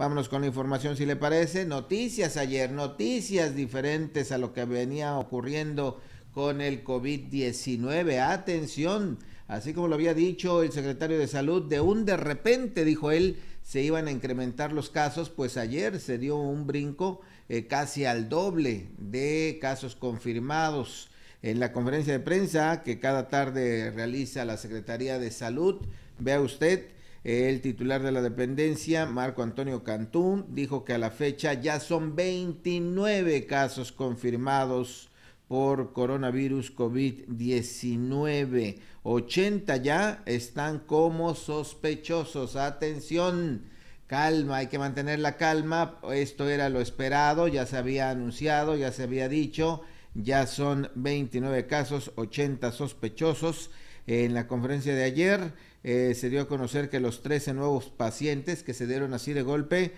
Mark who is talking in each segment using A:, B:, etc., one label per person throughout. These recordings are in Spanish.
A: Vámonos con la información si le parece. Noticias ayer, noticias diferentes a lo que venía ocurriendo con el COVID-19. Atención, así como lo había dicho el secretario de salud, de un de repente, dijo él, se iban a incrementar los casos, pues ayer se dio un brinco eh, casi al doble de casos confirmados. En la conferencia de prensa que cada tarde realiza la Secretaría de Salud, vea usted, el titular de la dependencia, Marco Antonio Cantún, dijo que a la fecha ya son 29 casos confirmados por coronavirus COVID-19. 80 ya están como sospechosos. Atención, calma, hay que mantener la calma. Esto era lo esperado, ya se había anunciado, ya se había dicho. Ya son 29 casos, 80 sospechosos en la conferencia de ayer eh, se dio a conocer que los 13 nuevos pacientes que se dieron así de golpe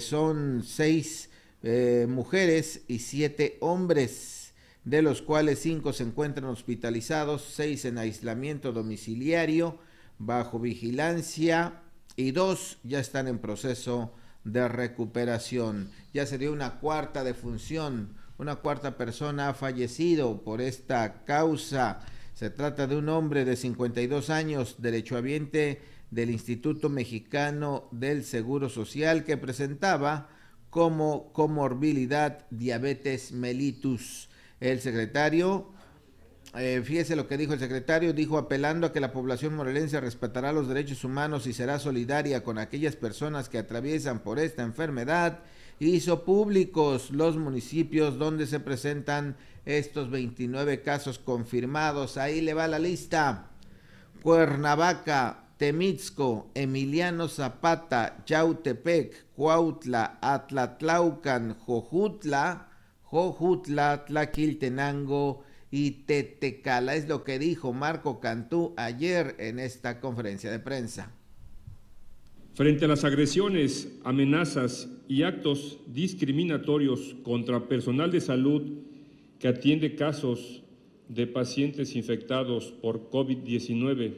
A: son 6 eh, mujeres y 7 hombres, de los cuales 5 se encuentran hospitalizados, 6 en aislamiento domiciliario bajo vigilancia y 2 ya están en proceso de recuperación. Ya se dio una cuarta defunción, una cuarta persona ha fallecido por esta causa. Se trata de un hombre de 52 años, derechohabiente del Instituto Mexicano del Seguro Social, que presentaba como comorbilidad diabetes mellitus. El secretario eh, fíjese lo que dijo el secretario, dijo apelando a que la población morelense respetará los derechos humanos y será solidaria con aquellas personas que atraviesan por esta enfermedad, hizo públicos los municipios donde se presentan estos 29 casos confirmados. Ahí le va la lista. Cuernavaca, Temitzco, Emiliano Zapata, Chautepec, Cuautla, Atlatlaucan, Jojutla, Jojutla, Tlaquiltenango, y cala, Es lo que dijo Marco Cantú ayer en esta conferencia de prensa.
B: Frente a las agresiones, amenazas y actos discriminatorios contra personal de salud que atiende casos de pacientes infectados por COVID-19,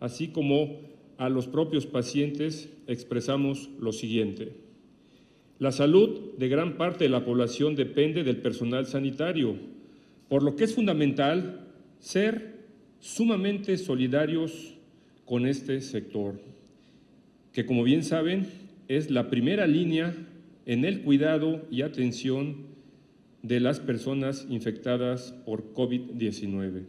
B: así como a los propios pacientes, expresamos lo siguiente. La salud de gran parte de la población depende del personal sanitario, por lo que es fundamental ser sumamente solidarios con este sector, que como bien saben es la primera línea en el cuidado y atención de las personas infectadas por COVID-19.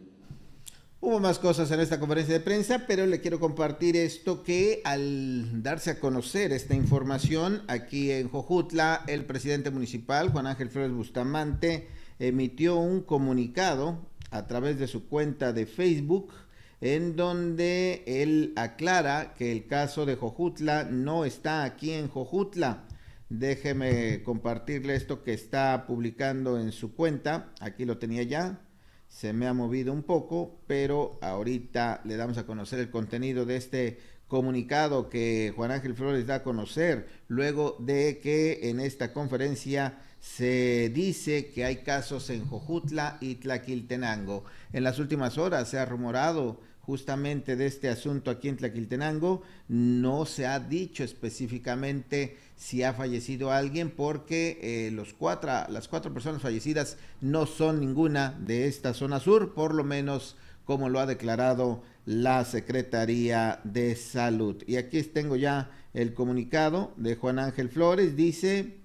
A: Hubo más cosas en esta conferencia de prensa, pero le quiero compartir esto que al darse a conocer esta información aquí en Jojutla, el presidente municipal, Juan Ángel Flores Bustamante, emitió un comunicado a través de su cuenta de Facebook en donde él aclara que el caso de Jojutla no está aquí en Jojutla. Déjeme compartirle esto que está publicando en su cuenta. Aquí lo tenía ya. Se me ha movido un poco, pero ahorita le damos a conocer el contenido de este comunicado que Juan Ángel Flores da a conocer luego de que en esta conferencia se dice que hay casos en Jojutla y Tlaquiltenango. En las últimas horas se ha rumorado justamente de este asunto aquí en Tlaquiltenango. No se ha dicho específicamente si ha fallecido alguien porque eh, los cuatro, las cuatro personas fallecidas no son ninguna de esta zona sur, por lo menos como lo ha declarado la Secretaría de Salud. Y aquí tengo ya el comunicado de Juan Ángel Flores. Dice,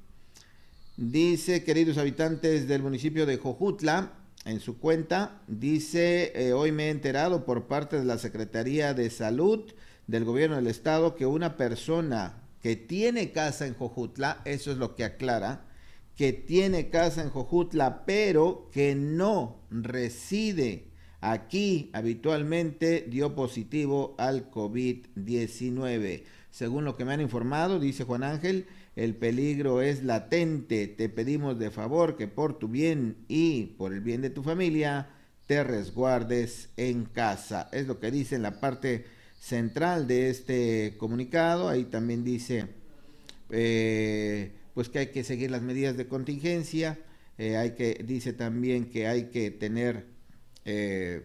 A: Dice, queridos habitantes del municipio de Jojutla, en su cuenta, dice, eh, hoy me he enterado por parte de la Secretaría de Salud del Gobierno del Estado que una persona que tiene casa en Jojutla, eso es lo que aclara, que tiene casa en Jojutla, pero que no reside aquí habitualmente, dio positivo al COVID-19. Según lo que me han informado, dice Juan Ángel, el peligro es latente. Te pedimos de favor que por tu bien y por el bien de tu familia te resguardes en casa. Es lo que dice en la parte central de este comunicado. Ahí también dice eh, pues que hay que seguir las medidas de contingencia. Eh, hay que, dice también que hay que tener eh,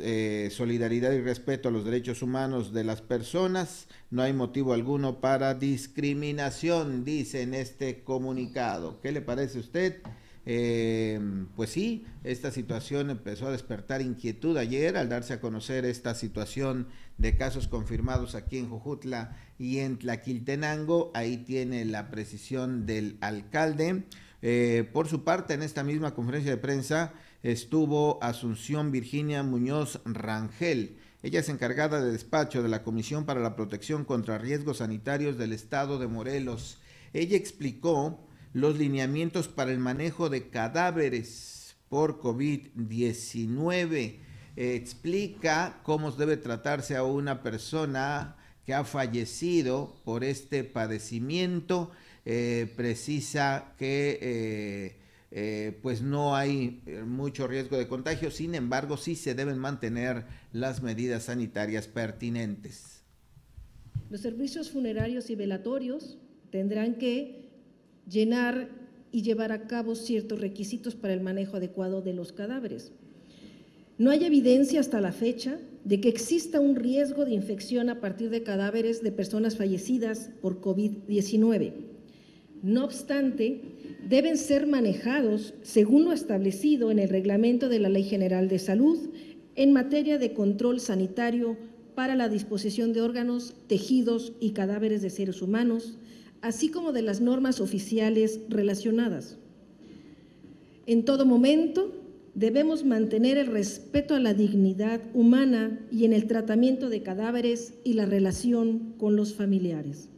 A: eh, solidaridad y respeto a los derechos humanos de las personas. No hay motivo alguno para discriminación, dice en este comunicado. ¿Qué le parece a usted? Eh, pues sí, esta situación empezó a despertar inquietud ayer al darse a conocer esta situación de casos confirmados aquí en Jujutla y en Tlaquiltenango. Ahí tiene la precisión del alcalde. Eh, por su parte, en esta misma conferencia de prensa, estuvo Asunción Virginia Muñoz Rangel. Ella es encargada de despacho de la Comisión para la Protección contra Riesgos Sanitarios del Estado de Morelos. Ella explicó los lineamientos para el manejo de cadáveres por COVID-19. explica cómo debe tratarse a una persona que ha fallecido por este padecimiento. Eh, precisa que eh, eh, pues no hay eh, mucho riesgo de contagio, sin embargo sí se deben mantener las medidas sanitarias pertinentes.
C: Los servicios funerarios y velatorios tendrán que llenar y llevar a cabo ciertos requisitos para el manejo adecuado de los cadáveres. No hay evidencia hasta la fecha de que exista un riesgo de infección a partir de cadáveres de personas fallecidas por COVID-19. No obstante, deben ser manejados según lo establecido en el reglamento de la Ley General de Salud en materia de control sanitario para la disposición de órganos, tejidos y cadáveres de seres humanos, así como de las normas oficiales relacionadas. En todo momento debemos mantener el respeto a la dignidad humana y en el tratamiento de cadáveres y la relación con los familiares.